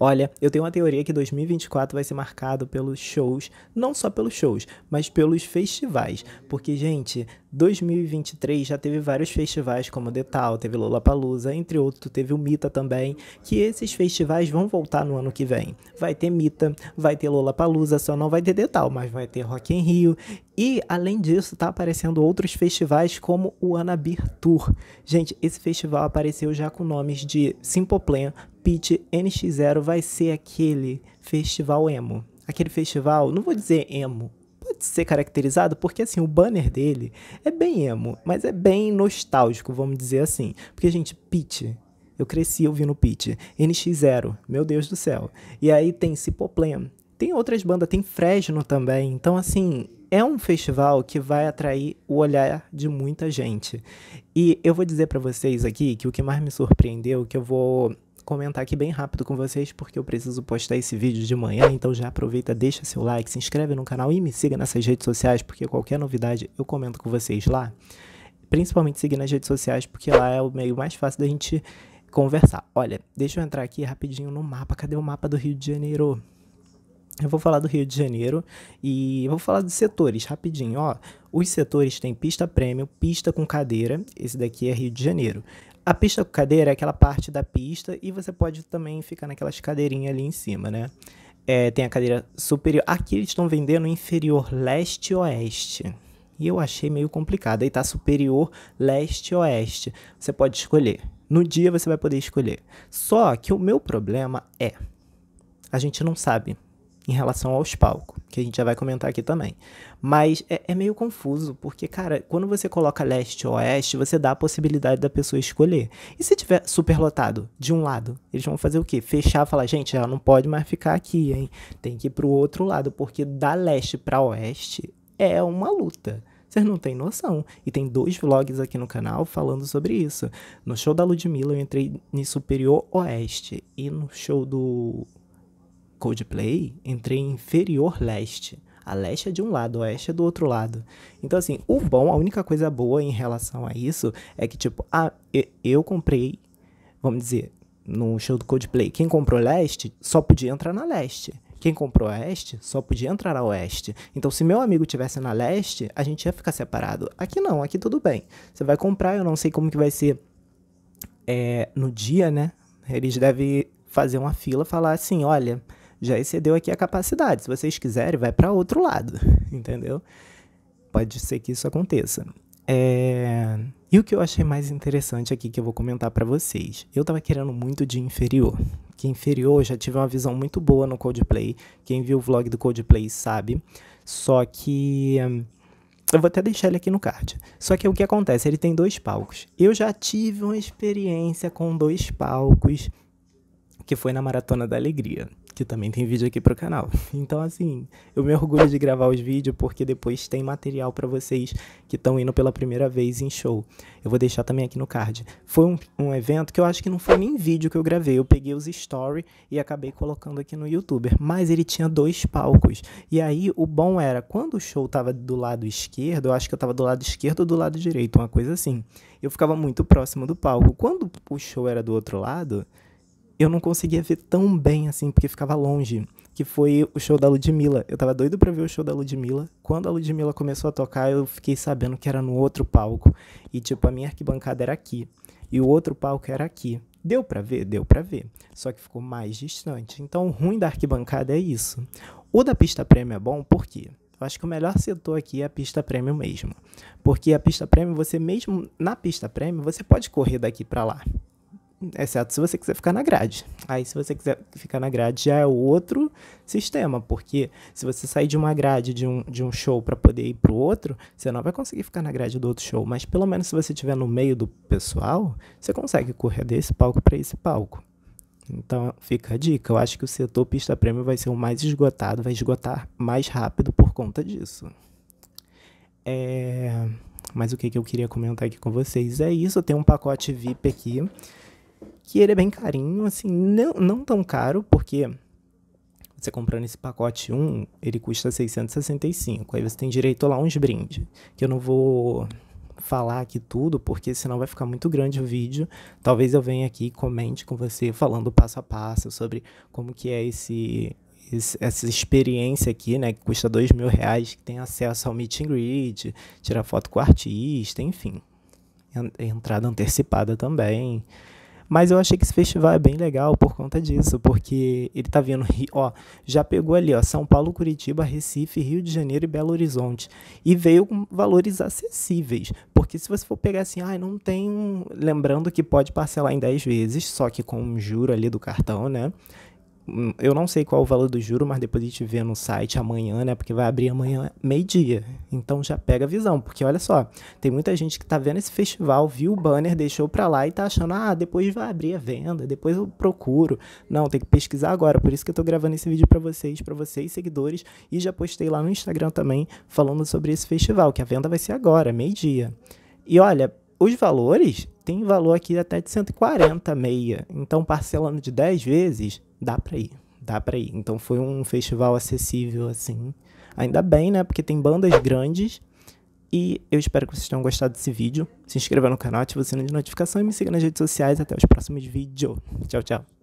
Olha, eu tenho uma teoria que 2024 vai ser marcado pelos shows, não só pelos shows, mas pelos festivais. Porque, gente, 2023 já teve vários festivais, como Detal, teve Lollapalooza, entre outros, teve o Mita também, que esses festivais vão voltar no ano que vem. Vai ter Mita, vai ter Lollapalooza, só não vai ter Detal, mas vai ter Rock in Rio. E, além disso, tá aparecendo outros festivais como o Anabir Tour. Gente, esse festival apareceu já com nomes de Simple Plan, Pit NX0 vai ser aquele festival emo. Aquele festival, não vou dizer emo, pode ser caracterizado porque assim, o banner dele é bem emo, mas é bem nostálgico, vamos dizer assim. Porque gente, Pit eu cresci ouvindo Pit, NX0, meu Deus do céu. E aí tem Cipoplan, tem outras bandas, tem Fresno também. Então assim, é um festival que vai atrair o olhar de muita gente. E eu vou dizer para vocês aqui que o que mais me surpreendeu, que eu vou comentar aqui bem rápido com vocês, porque eu preciso postar esse vídeo de manhã, então já aproveita, deixa seu like, se inscreve no canal e me siga nessas redes sociais, porque qualquer novidade eu comento com vocês lá. Principalmente seguir nas redes sociais, porque lá é o meio mais fácil da gente conversar. Olha, deixa eu entrar aqui rapidinho no mapa. Cadê o mapa do Rio de Janeiro? Eu vou falar do Rio de Janeiro e vou falar dos setores rapidinho, ó. Os setores têm pista prêmio, pista com cadeira, esse daqui é Rio de Janeiro. A pista com cadeira é aquela parte da pista e você pode também ficar naquelas cadeirinhas ali em cima, né? É, tem a cadeira superior. Aqui eles estão vendendo inferior leste oeste. E eu achei meio complicado. Aí tá superior leste oeste. Você pode escolher. No dia você vai poder escolher. Só que o meu problema é a gente não sabe em relação aos palcos, que a gente já vai comentar aqui também. Mas é, é meio confuso, porque, cara, quando você coloca leste ou oeste, você dá a possibilidade da pessoa escolher. E se tiver superlotado de um lado, eles vão fazer o quê? Fechar falar, gente, ela não pode mais ficar aqui, hein? Tem que ir pro outro lado, porque da leste para oeste é uma luta. Vocês não têm noção. E tem dois vlogs aqui no canal falando sobre isso. No show da Ludmilla eu entrei em Superior Oeste e no show do Coldplay, entrei em inferior leste. A leste é de um lado, a oeste é do outro lado. Então, assim, o bom, a única coisa boa em relação a isso é que, tipo, ah, eu comprei, vamos dizer, no show do Coldplay, quem comprou leste só podia entrar na leste. Quem comprou oeste só podia entrar a oeste. Então, se meu amigo tivesse na leste, a gente ia ficar separado. Aqui não, aqui tudo bem. Você vai comprar, eu não sei como que vai ser é, no dia, né? Eles devem fazer uma fila, falar assim, olha, já excedeu aqui a capacidade. Se vocês quiserem, vai para outro lado, entendeu? Pode ser que isso aconteça. É... E o que eu achei mais interessante aqui que eu vou comentar para vocês? Eu tava querendo muito de inferior. Que inferior já tive uma visão muito boa no Coldplay. Quem viu o vlog do Coldplay sabe. Só que. Eu vou até deixar ele aqui no card. Só que o que acontece? Ele tem dois palcos. Eu já tive uma experiência com dois palcos que foi na Maratona da Alegria, que também tem vídeo aqui pro canal. Então, assim, eu me orgulho de gravar os vídeos porque depois tem material para vocês que estão indo pela primeira vez em show. Eu vou deixar também aqui no card. Foi um, um evento que eu acho que não foi nem vídeo que eu gravei, eu peguei os stories e acabei colocando aqui no YouTuber, mas ele tinha dois palcos. E aí, o bom era, quando o show tava do lado esquerdo, eu acho que eu tava do lado esquerdo ou do lado direito, uma coisa assim. Eu ficava muito próximo do palco. Quando o show era do outro lado, eu não conseguia ver tão bem assim, porque ficava longe, que foi o show da Ludmilla. Eu tava doido para ver o show da Ludmilla. Quando a Ludmilla começou a tocar, eu fiquei sabendo que era no outro palco. E tipo, a minha arquibancada era aqui e o outro palco era aqui. Deu para ver? Deu para ver. Só que ficou mais distante. Então, o ruim da arquibancada é isso. O da pista prêmio é bom por quê? Eu acho que o melhor setor aqui é a pista prêmio mesmo. Porque a pista prêmio, você mesmo na pista prêmio, você pode correr daqui para lá exceto se você quiser ficar na grade. Aí, se você quiser ficar na grade, já é outro sistema, porque se você sair de uma grade de um, de um show para poder ir para o outro, você não vai conseguir ficar na grade do outro show, mas pelo menos se você estiver no meio do pessoal, você consegue correr desse palco para esse palco. Então, fica a dica. Eu acho que o setor pista prêmio vai ser o mais esgotado, vai esgotar mais rápido por conta disso. É... Mas o que, que eu queria comentar aqui com vocês é isso. Tenho um pacote VIP aqui que ele é bem carinho, assim, não, não tão caro, porque você comprando esse pacote 1, ele custa 665. Aí você tem direito lá uns brindes, que eu não vou falar aqui tudo, porque senão vai ficar muito grande o vídeo. Talvez eu venha aqui e comente com você falando passo a passo sobre como que é esse, esse essa experiência aqui, né, que custa dois mil reais, que tem acesso ao meet and greet, tirar foto com o artista, enfim. Entrada antecipada também. Mas eu achei que esse festival é bem legal por conta disso, porque ele tá vendo, ó, já pegou ali, ó, São Paulo, Curitiba, Recife, Rio de Janeiro e Belo Horizonte. E veio com valores acessíveis. Porque se você for pegar assim, ah, não tem. Lembrando que pode parcelar em 10 vezes, só que com um juro ali do cartão, né? eu não sei qual o valor do juro, mas depois a gente vê no site amanhã, né? Porque vai abrir amanhã meio-dia. Então já pega a visão, porque olha só, tem muita gente que tá vendo esse festival, viu o banner, deixou pra lá e tá achando, ah, depois vai abrir a venda, depois eu procuro. Não, tem que pesquisar agora. Por isso que eu tô gravando esse vídeo para vocês, para vocês, seguidores, e já postei lá no Instagram também falando sobre esse festival, que a venda vai ser agora, meio-dia. E olha, os valores tem valor aqui até de 140 meia. Então, parcelando de 10 vezes, dá para ir, dá para ir. Então foi um festival acessível assim. Ainda bem, né? Porque tem bandas grandes. E eu espero que vocês tenham gostado desse vídeo. Se inscreva no canal, ative o sino de notificação e me siga nas redes sociais. Até os próximos vídeos. Tchau, tchau.